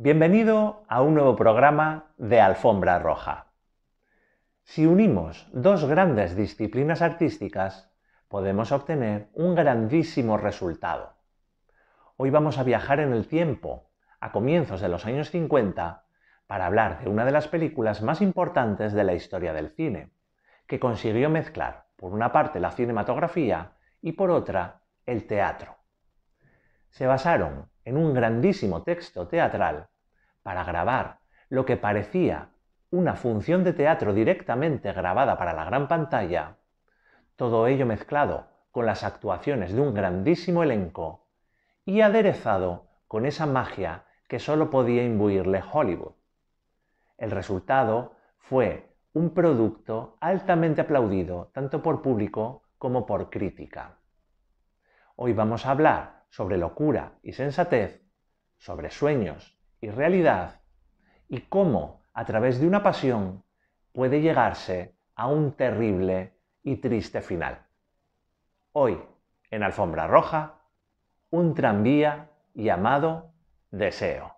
Bienvenido a un nuevo programa de Alfombra Roja. Si unimos dos grandes disciplinas artísticas, podemos obtener un grandísimo resultado. Hoy vamos a viajar en el tiempo, a comienzos de los años 50, para hablar de una de las películas más importantes de la historia del cine, que consiguió mezclar, por una parte, la cinematografía y por otra, el teatro. Se basaron en un grandísimo texto teatral para grabar lo que parecía una función de teatro directamente grabada para la gran pantalla, todo ello mezclado con las actuaciones de un grandísimo elenco y aderezado con esa magia que solo podía imbuirle Hollywood. El resultado fue un producto altamente aplaudido tanto por público como por crítica. Hoy vamos a hablar sobre locura y sensatez, sobre sueños y realidad, y cómo, a través de una pasión, puede llegarse a un terrible y triste final. Hoy, en Alfombra Roja, un tranvía llamado Deseo.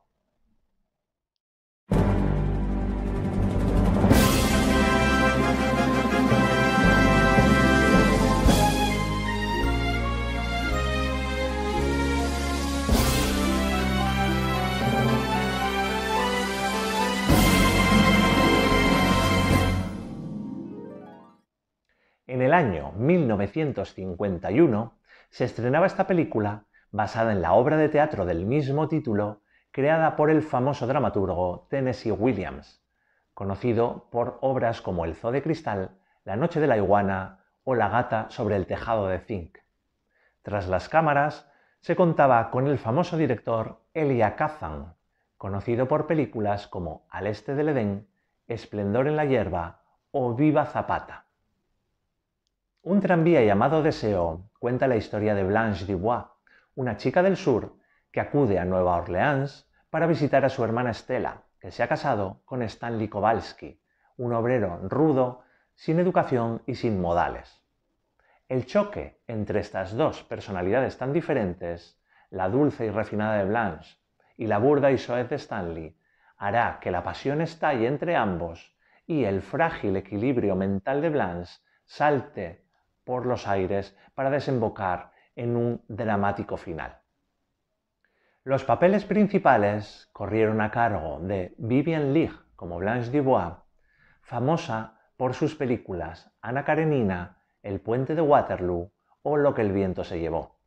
En el año 1951 se estrenaba esta película basada en la obra de teatro del mismo título creada por el famoso dramaturgo Tennessee Williams, conocido por obras como El Zoo de Cristal, La Noche de la Iguana o La Gata sobre el Tejado de Zinc. Tras las cámaras se contaba con el famoso director Elia Kazan, conocido por películas como Al Este del Edén, Esplendor en la Hierba o Viva Zapata. Un tranvía llamado Deseo cuenta la historia de Blanche Dubois, una chica del sur que acude a Nueva Orleans para visitar a su hermana Estela, que se ha casado con Stanley Kowalski, un obrero rudo, sin educación y sin modales. El choque entre estas dos personalidades tan diferentes, la dulce y refinada de Blanche y la burda y soez de Stanley, hará que la pasión estalle entre ambos y el frágil equilibrio mental de Blanche salte por los aires para desembocar en un dramático final. Los papeles principales corrieron a cargo de Vivian Leigh como Blanche Dubois, famosa por sus películas Ana Karenina, El puente de Waterloo o Lo que el viento se llevó.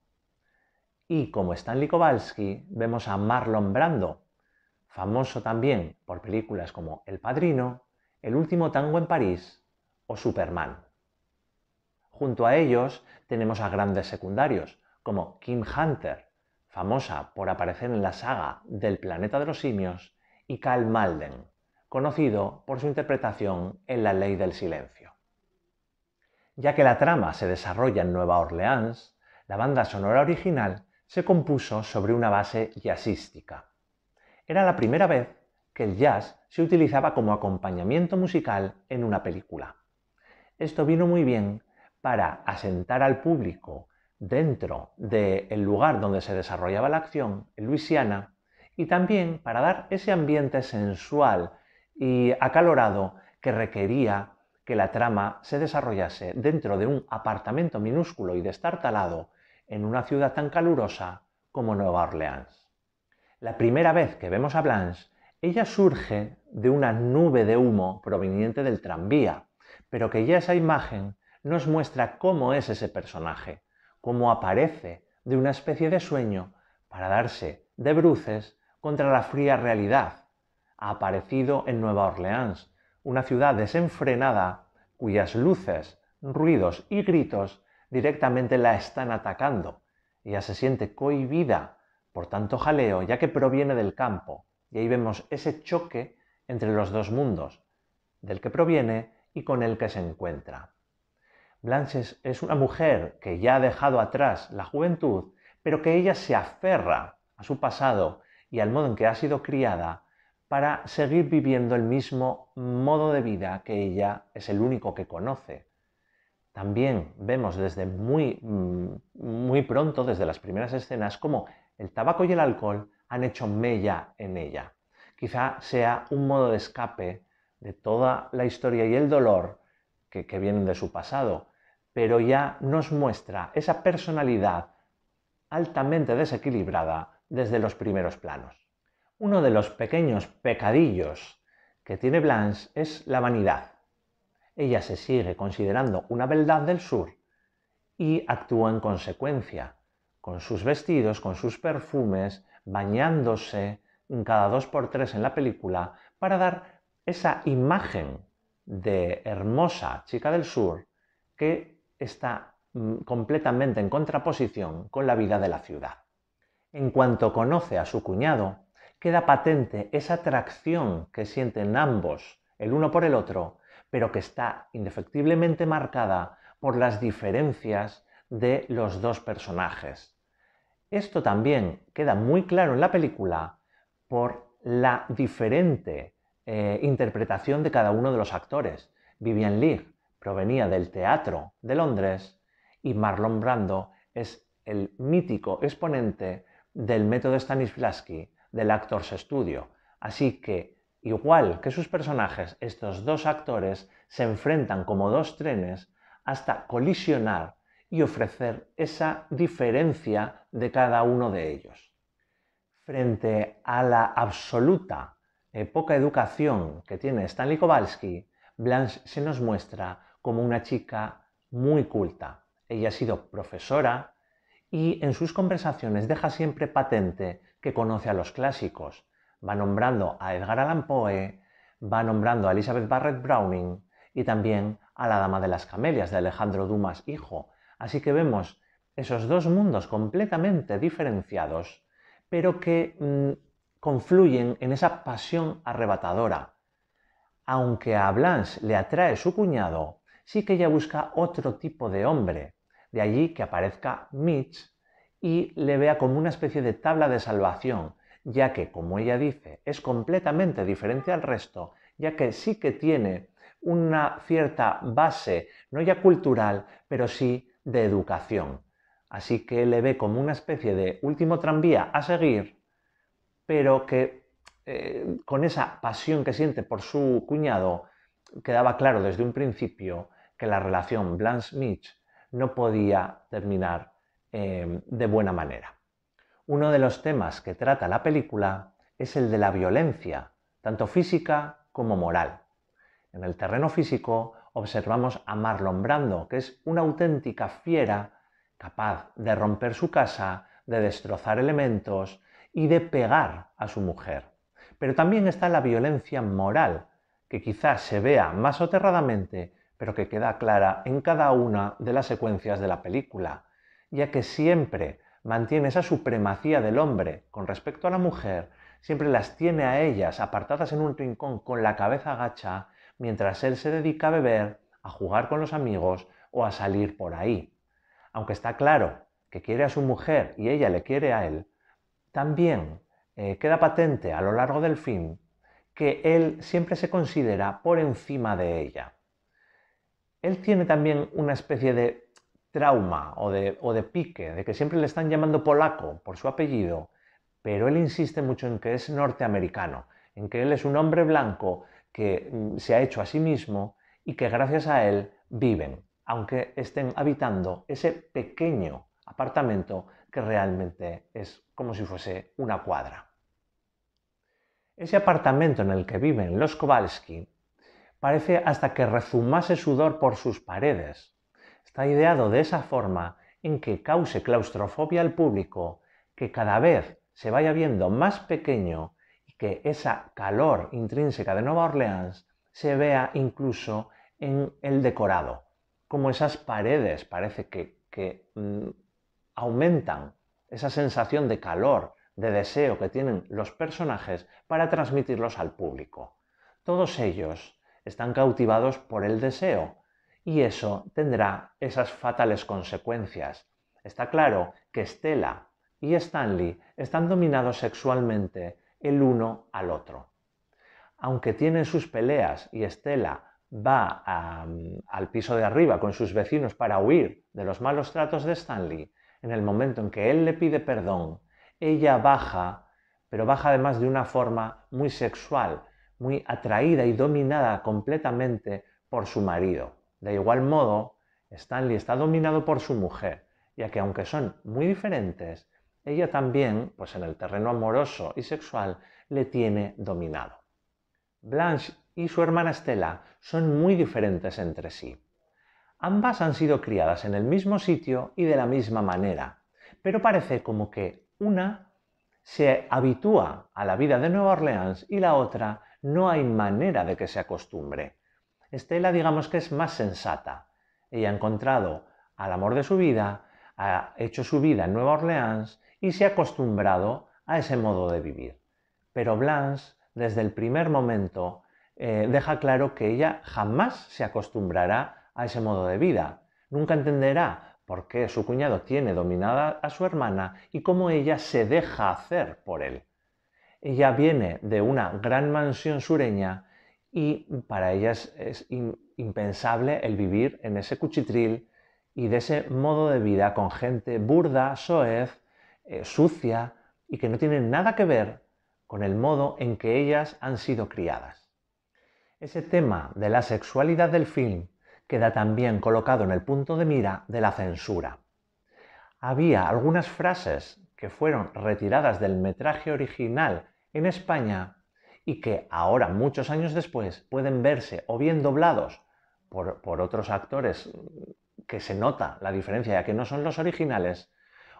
Y como Stanley Kowalski vemos a Marlon Brando, famoso también por películas como El Padrino, El último tango en París o Superman. Junto a ellos tenemos a grandes secundarios, como Kim Hunter, famosa por aparecer en la saga del planeta de los simios, y Cal Malden, conocido por su interpretación en La ley del silencio. Ya que la trama se desarrolla en Nueva Orleans, la banda sonora original se compuso sobre una base jazzística. Era la primera vez que el jazz se utilizaba como acompañamiento musical en una película. Esto vino muy bien para asentar al público dentro del lugar donde se desarrollaba la acción, en Luisiana, y también para dar ese ambiente sensual y acalorado que requería que la trama se desarrollase dentro de un apartamento minúsculo y destartalado en una ciudad tan calurosa como Nueva Orleans. La primera vez que vemos a Blanche, ella surge de una nube de humo proveniente del tranvía, pero que ya esa imagen nos muestra cómo es ese personaje, cómo aparece de una especie de sueño para darse de bruces contra la fría realidad. Ha aparecido en Nueva Orleans, una ciudad desenfrenada cuyas luces, ruidos y gritos directamente la están atacando. Ella se siente cohibida por tanto jaleo, ya que proviene del campo. Y ahí vemos ese choque entre los dos mundos, del que proviene y con el que se encuentra. Blanche es, una mujer que ya ha dejado atrás la juventud, pero que ella se aferra a su pasado y al modo en que ha sido criada para seguir viviendo el mismo modo de vida que ella es el único que conoce. También vemos desde muy, mm, muy pronto, desde las primeras escenas, cómo el tabaco y el alcohol han hecho mella en ella. Quizá sea un modo de escape de toda la historia y el dolor que vienen de su pasado, pero ya nos muestra esa personalidad altamente desequilibrada desde los primeros planos. Uno de los pequeños pecadillos que tiene Blanche es la vanidad. Ella se sigue considerando una beldad del sur y actúa en consecuencia, con sus vestidos, con sus perfumes, bañándose cada dos por tres en la película para dar esa imagen de hermosa chica del sur que está mm, completamente en contraposición con la vida de la ciudad. En cuanto conoce a su cuñado, queda patente esa atracción que sienten ambos, el uno por el otro, pero que está indefectiblemente marcada por las diferencias de los dos personajes. Esto también queda muy claro en la película por la diferente eh, interpretación de cada uno de los actores. Vivian Leigh provenía del teatro de Londres y Marlon Brando es el mítico exponente del método Stanislavski del Actors Studio. Así que, igual que sus personajes, estos dos actores se enfrentan como dos trenes hasta colisionar y ofrecer esa diferencia de cada uno de ellos. Frente a la absoluta eh, poca educación que tiene Stanley Kowalski, Blanche se nos muestra como una chica muy culta. Ella ha sido profesora y en sus conversaciones deja siempre patente que conoce a los clásicos. Va nombrando a Edgar Allan Poe, va nombrando a Elizabeth Barrett Browning y también a La Dama de las Camelias de Alejandro Dumas Hijo. Así que vemos esos dos mundos completamente diferenciados, pero que mm, confluyen en esa pasión arrebatadora. Aunque a Blanche le atrae su cuñado, sí que ella busca otro tipo de hombre. De allí que aparezca Mitch y le vea como una especie de tabla de salvación, ya que, como ella dice, es completamente diferente al resto, ya que sí que tiene una cierta base, no ya cultural, pero sí de educación. Así que le ve como una especie de último tranvía a seguir, pero que eh, con esa pasión que siente por su cuñado, quedaba claro desde un principio que la relación Blanche-Mitch no podía terminar em, de buena manera. Uno de los temas que trata la película es el de la violencia, tanto física como moral. En el terreno físico observamos a Marlon Brando, que es una auténtica fiera capaz de romper su casa, de destrozar elementos y de pegar a su mujer. Pero también está la violencia moral, que quizás se vea más soterradamente pero que queda clara en cada una de las secuencias de la película, ya que siempre mantiene esa supremacía del hombre con respecto a la mujer, siempre las tiene a ellas apartadas en un rincón con la cabeza agacha, mientras él se dedica a beber, a jugar con los amigos o a salir por ahí. Aunque está claro que quiere a su mujer y ella le quiere a él, también eh, queda patente a lo largo del film que él siempre se considera por encima de ella él tiene también una especie de trauma o de, pique, de que siempre le están llamando polaco por su apellido, pero él insiste mucho en que es norteamericano, en que él es un hombre blanco que mm, se ha hecho a sí mismo y que gracias a él viven, aunque estén habitando ese pequeño apartamento que realmente es como si fuese una cuadra. Ese apartamento en el que viven los Kowalski parece hasta que rezumase sudor por sus paredes. Está ideado de esa forma en que cause claustrofobia al público, que cada vez se vaya viendo más pequeño y que esa calor intrínseca de Nueva Orleans se vea incluso en el decorado, como esas paredes parece que, mm, aumentan esa sensación de calor, de deseo que tienen los personajes para transmitirlos al público. Todos ellos están cautivados por el deseo y eso tendrá esas fatales consecuencias. Está claro que Stella y Stanley están dominados sexualmente el uno al otro. Aunque tienen sus peleas y Estela va mm, al piso de arriba con sus vecinos para huir de los malos tratos de Stanley, en el momento en que él le pide perdón, ella baja, pero baja además de una forma muy sexual, muy atraída y dominada completamente por su marido. De igual modo, Stanley está dominado por su mujer, ya que aunque son muy diferentes, ella también, pues en el terreno amoroso y sexual, le tiene dominado. Blanche y su hermana Estela son muy diferentes entre sí. Ambas han sido criadas en el mismo sitio y de la misma manera, pero parece como que una se habitúa a la vida de Nueva Orleans y la otra no hay manera de que se acostumbre. Estela digamos que es más sensata. Ella ha encontrado al amor de su vida, ha hecho su vida en Nueva Orleans y se ha acostumbrado a ese modo de vivir. Pero Blanche, desde el primer momento, eh, deja claro que ella jamás se acostumbrará a ese modo de vida. Nunca entenderá por qué su cuñado tiene dominada a su hermana y cómo ella se deja hacer por él. Ella viene de una gran mansión sureña y para ella es, impensable el vivir en ese cuchitril y de ese modo de vida con gente burda, soez, eh, sucia y que no tiene nada que ver con el modo en que ellas han sido criadas. Ese tema de la sexualidad del film queda también colocado en el punto de mira de la censura. Había algunas frases que fueron retiradas del metraje original en España y que ahora, muchos años después, pueden verse o bien doblados por, otros actores que se nota la diferencia ya que no son los originales,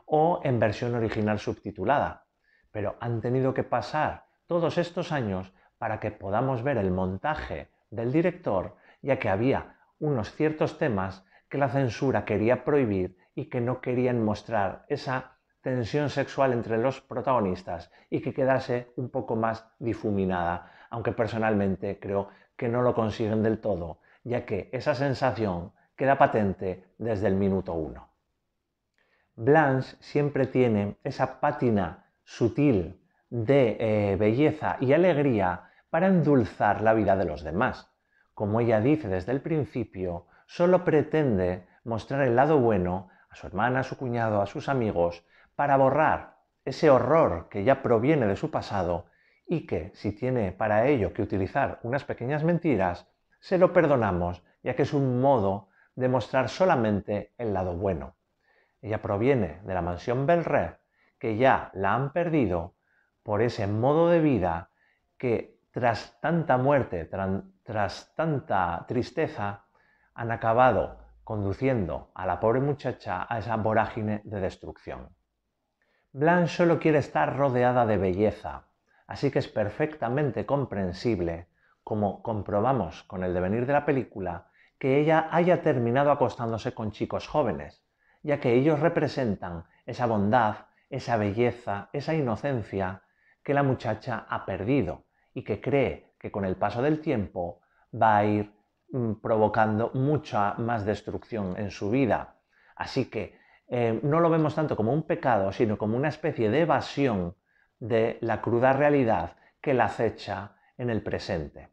o en versión original subtitulada. Pero han tenido que pasar todos estos años para que podamos ver el montaje del director, ya que había unos ciertos temas que la censura quería prohibir y que no querían mostrar esa tensión sexual entre los protagonistas y que quedase un poco más difuminada, aunque personalmente creo que no lo consiguen del todo, ya que esa sensación queda patente desde el minuto uno. Blanche siempre tiene esa pátina sutil de eh, belleza y alegría para endulzar la vida de los demás. Como ella dice desde el principio, solo pretende mostrar el lado bueno a su hermana, a su cuñado, a sus amigos, para borrar ese horror que ya proviene de su pasado y que, si tiene para ello que utilizar unas pequeñas mentiras, se lo perdonamos, ya que es un modo de mostrar solamente el lado bueno. Ella proviene de la mansión Belred, que ya la han perdido por ese modo de vida que tras tanta muerte, tras tanta tristeza, han acabado conduciendo a la pobre muchacha a esa vorágine de destrucción. Blanche solo quiere estar rodeada de belleza, así que es perfectamente comprensible, como comprobamos con el devenir de la película, que ella haya terminado acostándose con chicos jóvenes, ya que ellos representan esa bondad, esa belleza, esa inocencia que la muchacha ha perdido y que cree que con el paso del tiempo va a ir mm, provocando mucha más destrucción en su vida. Así que eh, no lo vemos tanto como un pecado, sino como una especie de evasión de la cruda realidad que la acecha en el presente.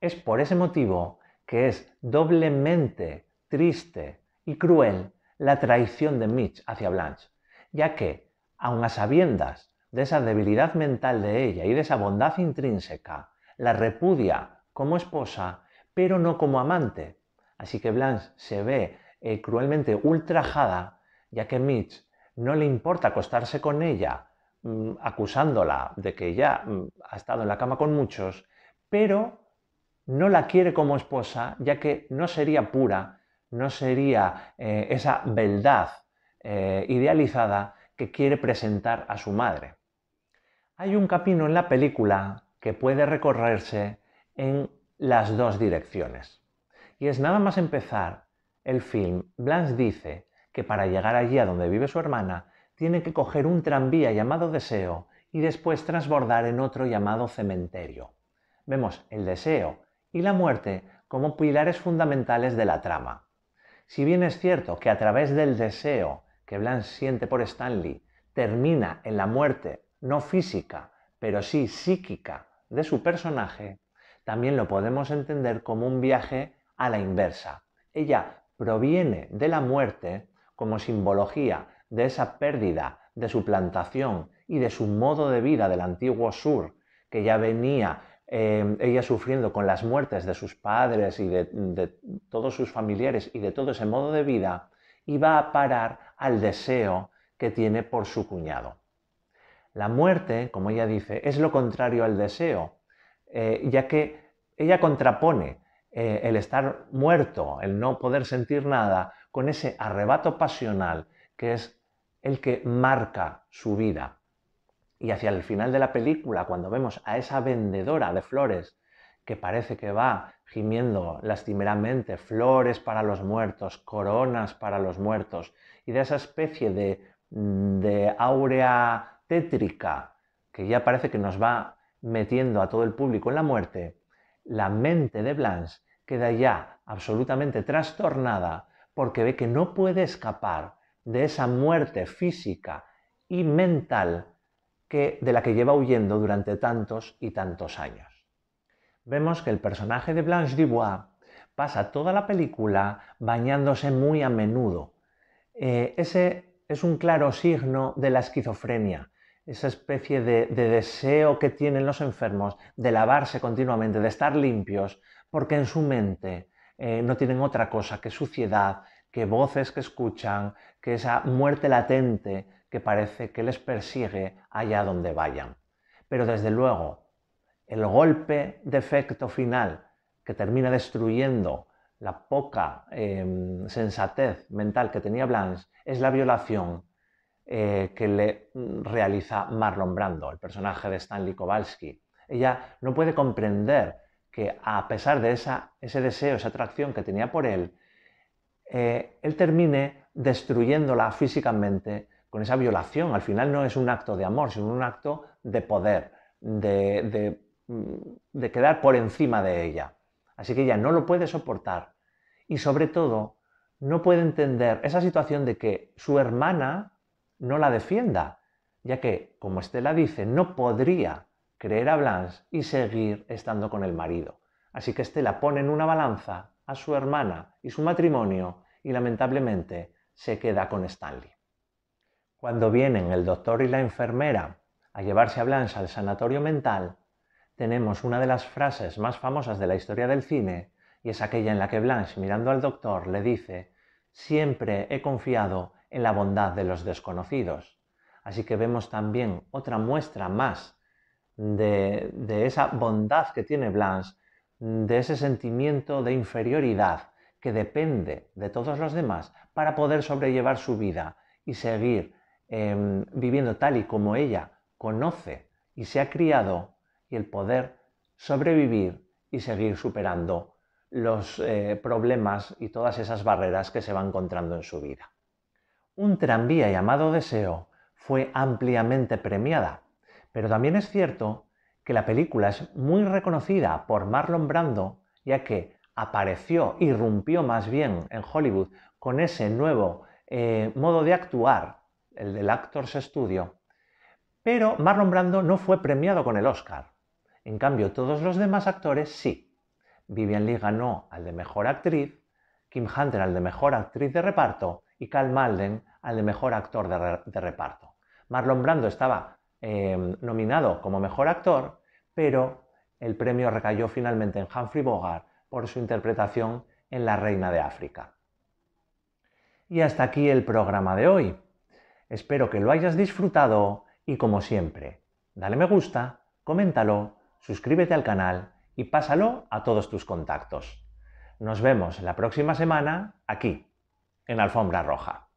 Es por ese motivo que es doblemente triste y cruel la traición de Mitch hacia Blanche, ya que, aun a sabiendas de esa debilidad mental de ella y de esa bondad intrínseca, la repudia como esposa, pero no como amante. Así que Blanche se ve eh, cruelmente ultrajada, ya que Mitch no le importa acostarse con ella, mm, acusándola de que ya mm, ha estado en la cama con muchos, pero no la quiere como esposa, ya que no sería pura, no sería eh, esa beldad eh, idealizada que quiere presentar a su madre. Hay un camino en la película que puede recorrerse en las dos direcciones. Y es nada más empezar el film, Blanche dice que para llegar allí a donde vive su hermana, tiene que coger un tranvía llamado Deseo y después transbordar en otro llamado Cementerio. Vemos el deseo y la muerte como pilares fundamentales de la trama. Si bien es cierto que a través del deseo que Blanche siente por Stanley termina en la muerte no física, pero sí psíquica de su personaje, también lo podemos entender como un viaje a la inversa. Ella proviene de la muerte como simbología de esa pérdida de su plantación y de su modo de vida del antiguo sur, que ya venía em, ella sufriendo con las muertes de sus padres y de, todos sus familiares y de todo ese modo de vida, y va a parar al deseo que tiene por su cuñado. La muerte, como ella dice, es lo contrario al deseo, eh, ya que ella contrapone eh, el estar muerto, el no poder sentir nada, con ese arrebato pasional que es el que marca su vida. Y hacia el final de la película, cuando vemos a esa vendedora de flores que parece que va gimiendo lastimeramente flores para los muertos, coronas para los muertos, y de esa especie de, de áurea tétrica que ya parece que nos va metiendo a todo el público en la muerte, la mente de Blanche queda ya absolutamente trastornada porque ve que no puede escapar de esa muerte física y mental que, de la que lleva huyendo durante tantos y tantos años. Vemos que el personaje de Blanche Dubois pasa toda la película bañándose muy a menudo. Eh, ese es un claro signo de la esquizofrenia, esa especie de, deseo que tienen los enfermos de lavarse continuamente, de estar limpios, porque en su mente eh, no tienen otra cosa que suciedad, que voces que escuchan, que esa muerte latente que parece que les persigue allá donde vayan. Pero desde luego, el golpe de efecto final que termina destruyendo la poca em, sensatez mental que tenía Blanche es la violación eh, que le realiza Marlon Brando, el personaje de Stanley Kowalski. Ella no puede comprender que a pesar de ese deseo, esa atracción que tenía por él, eh, él termine destruyéndola físicamente con esa violación. Al final no es un acto de amor, sino un acto de poder, mm, de quedar por encima de ella. Así que ella no lo puede soportar y sobre todo no puede entender esa situación de que su hermana no la defienda, ya que, como Estela dice, no podría creer a Blanche y seguir estando con el marido. Así que Estela pone en una balanza a su hermana y su matrimonio y lamentablemente se queda con Stanley. Cuando vienen el doctor y la enfermera a llevarse a Blanche al sanatorio mental, tenemos una de las frases más famosas de la historia del cine y es aquella en la que Blanche, mirando al doctor, le dice, siempre he confiado en la bondad de los desconocidos. Así que vemos también otra muestra más de, esa bondad que tiene Blanche, de ese sentimiento de inferioridad que depende de todos los demás para poder sobrellevar su vida y seguir em, viviendo tal y como ella conoce y se ha criado y el poder sobrevivir y seguir superando los eh, problemas y todas esas barreras que se va encontrando en su vida un tranvía llamado Deseo fue ampliamente premiada, pero también es cierto que la película es muy reconocida por Marlon Brando, ya que apareció, irrumpió más bien en Hollywood con ese nuevo eh, modo de actuar, el del Actors Studio, pero Marlon Brando no fue premiado con el Oscar. En cambio, todos los demás actores sí. Vivian Lee ganó al de Mejor Actriz, Kim Hunter al de Mejor Actriz de Reparto y Cal Malden al de mejor actor de, reparto. Marlon Brando estaba eh, nominado como mejor actor, pero el premio recayó finalmente en Humphrey Bogart por su interpretación en La Reina de África. Y hasta aquí el programa de hoy. Espero que lo hayas disfrutado y como siempre, dale me gusta, coméntalo, suscríbete al canal y pásalo a todos tus contactos. Nos vemos la próxima semana aquí en Alfombra Roja.